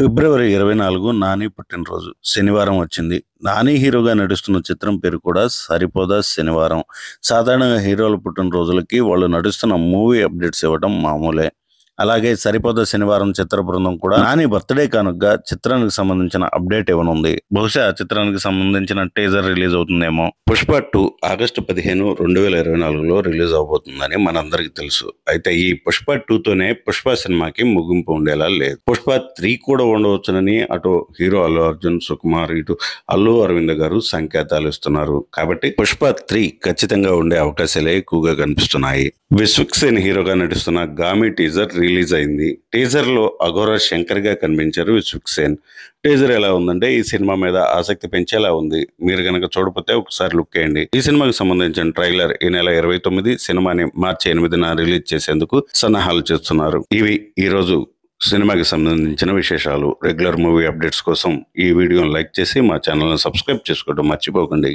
ఫిబ్రవరి ఇరవై నాలుగు నాని పుట్టినరోజు శనివారం వచ్చింది నాని హీరోగా నడుస్తున్న చిత్రం పేరు కూడా సరిపోదా శనివారం సాధారణంగా హీరోల పుట్టినరోజులకి వాళ్ళు నడుస్తున్న మూవీ అప్డేట్స్ ఇవ్వడం మామూలే అలాగే సరిపోద శనివారం చిత్ర బృందం కూడా నాని బర్త్డే కానుకగా చిత్రానికి సంబంధించిన అప్డేట్ ఇవ్వనుంది బహుశా చిత్రానికి సంబంధించిన టీజర్ రిలీజ్ అవుతుందేమో పుష్ప టూ ఆగస్టు పదిహేను రెండు వేల ఇరవై నాలుగులో రిలీజ్ అవబోతుందని మనందరికీ తెలుసు అయితే ఈ పుష్ప టూతోనే పుష్ప సినిమాకి ముగింపు ఉండేలా లేదు పుష్ప త్రీ కూడా ఉండవచ్చునని అటు హీరో అల్లు అర్జున్ సుకుమార్ ఇటు అల్లు అరవింద్ గారు సంకేతాలు ఇస్తున్నారు కాబట్టి పుష్ప త్రీ ఖచ్చితంగా ఉండే అవకాశాలే ఎక్కువగా కనిపిస్తున్నాయి విశ్వక్ సేన్ హీరోగా నటిస్తున్న గామి టీజర్ రిలీజ్ రిలీజ్ అయింది టీజర్లో అఘోర శంకర్గా కనిపించారు విశ్వక్ సేన్ టీజర్ ఎలా ఉందంటే ఈ సినిమా మీద ఆసక్తి పెంచేలా ఉంది మీరు గనక చూడకపోతే ఒకసారి లుక్ వేయండి ఈ సినిమాకి సంబంధించిన ట్రైలర్ ఈ నెల ఇరవై తొమ్మిది సినిమాని మార్చి ఎనిమిదిన రిలీజ్ చేసేందుకు సన్నాహాలు చేస్తున్నారు ఇవి ఈరోజు సినిమాకి సంబంధించిన విశేషాలు రెగ్యులర్ మూవీ అప్డేట్స్ కోసం ఈ వీడియోని లైక్ చేసి మా ఛానల్ని సబ్స్క్రైబ్ చేసుకోవడం మర్చిపోకండి